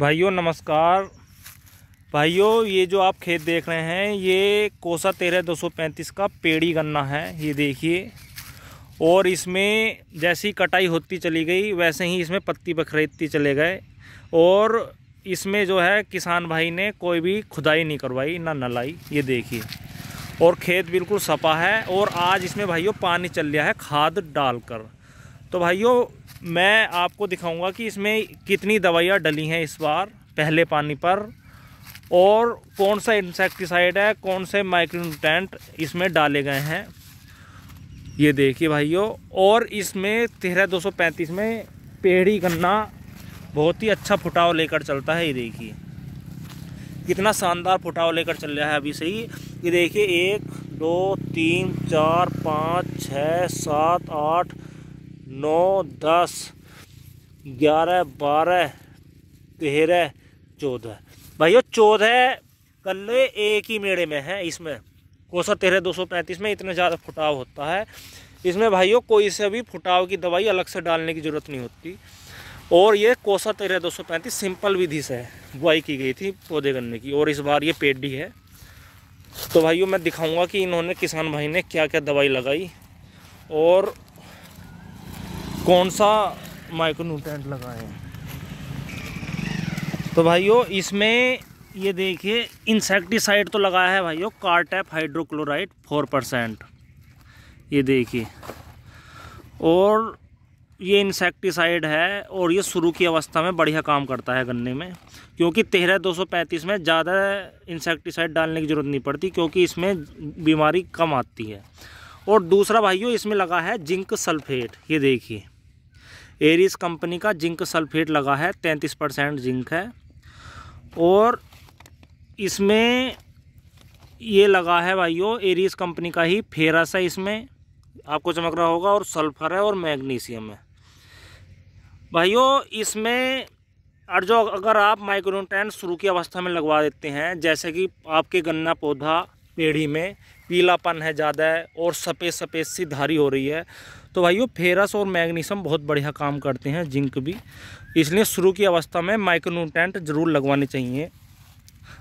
भाइयों नमस्कार भाइयों ये जो आप खेत देख रहे हैं ये कोसा तेरह दो सौ पैंतीस का पेड़ी गन्ना है ये देखिए और इसमें जैसी कटाई होती चली गई वैसे ही इसमें पत्ती बखरेती चले गए और इसमें जो है किसान भाई ने कोई भी खुदाई नहीं करवाई ना नलाई ये देखिए और खेत बिल्कुल सपा है और आज इसमें भाइयों पानी चल गया है खाद डालकर तो भाइयों मैं आपको दिखाऊंगा कि इसमें कितनी दवाइयाँ डली हैं इस बार पहले पानी पर और कौन सा इंसेक्टिसाइड है कौन से माइक्रोन्यूटेंट इसमें डाले गए हैं ये देखिए भाइयों और इसमें तेरह दो सौ पैंतीस में पेड़ी गन्ना बहुत ही अच्छा फुटाव लेकर चलता है ये देखिए कितना शानदार फुटाव लेकर चल रहा है अभी से ही ये देखिए एक दो तीन चार पाँच छः सात आठ नौ दस ग्यारह बारह तेरह चौदह भाइयों चौदह कल्ले एक ही मेड़े में है इसमें कोसा तेरह दो सौ पैंतीस में इतने ज़्यादा फुटाव होता है इसमें भाइयों कोई से भी फुटाव की दवाई अलग से डालने की ज़रूरत नहीं होती और ये कोसा तेरह दो सौ पैंतीस सिंपल विधि से बुआई की गई थी पौधे गन्ने की और इस बार ये पेडी है तो भाइयों मैं दिखाऊंगा कि इन्होंने किसान भाई ने क्या क्या दवाई लगाई और कौन सा माइक्रो न्यूट्रेंट लगाए तो भाइयों इसमें ये देखिए इंसेक्टिसाइड तो लगाया है भाइयों कार्टैप हाइड्रोक्लोराइड फोर परसेंट ये देखिए और ये इंसेक्टिसाइड है और ये शुरू की अवस्था में बढ़िया काम करता है गन्ने में क्योंकि तेरह दो सौ पैंतीस में ज़्यादा इंसेक्टिसाइड डालने की ज़रूरत नहीं पड़ती क्योंकि इसमें बीमारी कम आती है और दूसरा भाइयों इसमें लगा है जिंक सल्फेट ये देखिए एरिस कंपनी का जिंक सल्फेट लगा है तैंतीस परसेंट जिंक है और इसमें ये लगा है भाइयों एरिस कंपनी का ही फेरस है इसमें आपको चमक रहा होगा और सल्फर है और मैग्नीशियम है भाइयों इसमें और जो अगर आप माइक्रोन्यूट्रेंट शुरू की अवस्था में लगवा देते हैं जैसे कि आपके गन्ना पौधा पेड़ी में पीलापन है ज़्यादा है और सफ़ेद सफ़ेद सी धारी हो रही है तो भाइयों फेरस और मैग्नीशियम बहुत बढ़िया काम करते हैं जिंक भी इसलिए शुरू की अवस्था में माइक्रोन्यूटेंट ज़रूर लगवाने चाहिए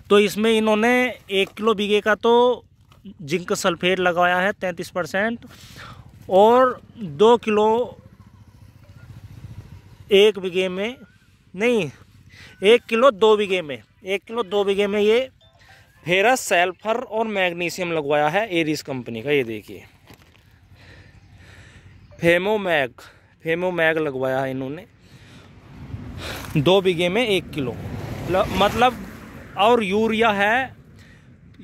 तो इसमें इन्होंने एक किलो बीघे का तो जिंक सल्फेट लगवाया है तैंतीस परसेंट और दो किलो एक बीघे में नहीं एक किलो दो बीघे में एक किलो दो बीघे में ये फेरस सेल्फर और मैग्नीशियम लगवाया है एरिस कंपनी का ये देखिए फेमोमैग फेमोमैग लगवाया है इन्होंने दो बीघे में एक किलो मतलब और यूरिया है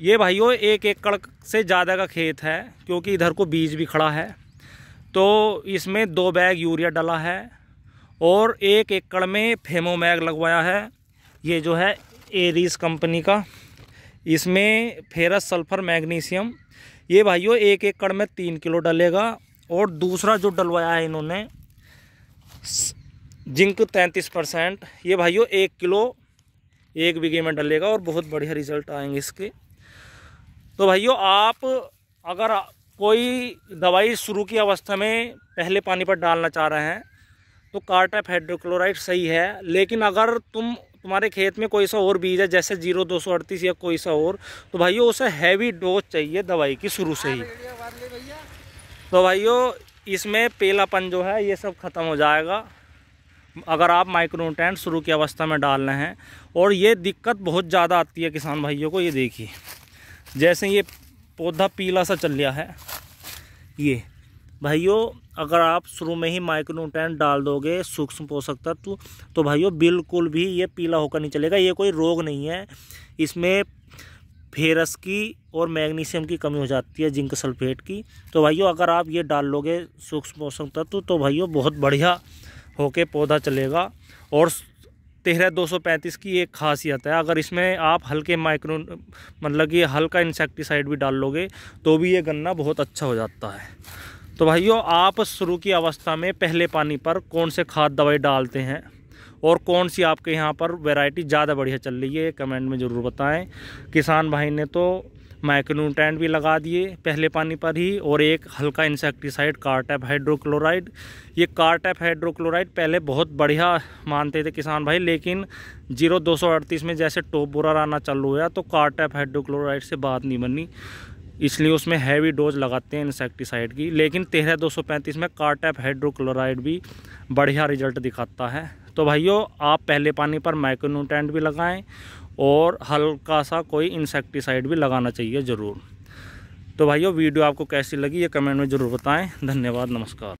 ये भाइयों एक एकड़ से ज़्यादा का खेत है क्योंकि इधर को बीज भी खड़ा है तो इसमें दो बैग यूरिया डला है और एक एकड़ में फेमोमैग लगवाया है ये जो है एरिस कंपनी का इसमें फेरस सल्फ़र मैग्नीशियम ये भाइयों एक एक कड़ में तीन किलो डलेगा और दूसरा जो डलवाया है इन्होंने जिंक तैंतीस परसेंट ये भाइयों एक किलो एक बीघे में डलेगा और बहुत बढ़िया रिजल्ट आएंगे इसके तो भाइयों आप अगर कोई दवाई शुरू की अवस्था में पहले पानी पर डालना चाह रहे हैं तो कार्टा हाइड्रोक्लोराइड सही है लेकिन अगर तुम तुम्हारे खेत में कोई सा और बीज है जैसे जीरो दो सौ अड़तीस या कोई सा और तो भाइयों उसे हैवी डोज चाहिए दवाई की शुरू से ही तो भाइयों इसमें पेलापन जो है ये सब ख़त्म हो जाएगा अगर आप माइक्रोटेंट शुरू की अवस्था में डाल रहे हैं और ये दिक्कत बहुत ज़्यादा आती है किसान भाइयों को ये देखिए जैसे ये पौधा पीला सा चल गया है ये भाइयों अगर आप शुरू में ही माइक्रोन्यूट्रेंट डाल दोगे सूक्ष्म पोषक तत्व तो भाइयों बिल्कुल भी ये पीला होकर नहीं चलेगा ये कोई रोग नहीं है इसमें फेरस की और मैग्नीशियम की कमी हो जाती है जिंक सल्फेट की तो भाइयों अगर आप ये डाल लोगे सूक्ष्म पोषक तत्व तो भाइयों बहुत बढ़िया होके पौधा चलेगा और तेरह दो सौ पैंतीस की एक खासियत है अगर इसमें आप हल्के माइक्रो मतलब कि हल्का इंसेक्टिसाइड भी डाल लोगे तो भी ये गन्ना बहुत अच्छा हो जाता है तो भाइयों आप शुरू की अवस्था में पहले पानी पर कौन से खाद दवाई डालते हैं और कौन सी आपके यहाँ पर वैरायटी ज़्यादा बढ़िया चल रही है कमेंट में ज़रूर बताएं किसान भाई ने तो माइक्रोन्यूट्रेंट भी लगा दिए पहले पानी पर ही और एक हल्का इंसेक्टिसाइड कार्टैप हाइड्रोक्लोराइड ये कार्टैप हाइड्रोक्लोराइड पहले बहुत बढ़िया मानते थे किसान भाई लेकिन जीरो दो में जैसे टोप बुरा आना चालू हुआ तो कार्टैप हाइड्रोक्लोराइड से बात नहीं बनी इसलिए उसमें हैवी डोज लगाते हैं इंसेक्टिसाइड की लेकिन तेरह दो सौ पैंतीस में कार्टैप हाइड्रोक्लोराइड भी बढ़िया रिजल्ट दिखाता है तो भाइयों आप पहले पानी पर माइक्रोन्यूटेंट भी लगाएं और हल्का सा कोई इंसेक्टिसाइड भी लगाना चाहिए ज़रूर तो भाइयों वीडियो आपको कैसी लगी ये कमेंट में ज़रूर बताएँ धन्यवाद नमस्कार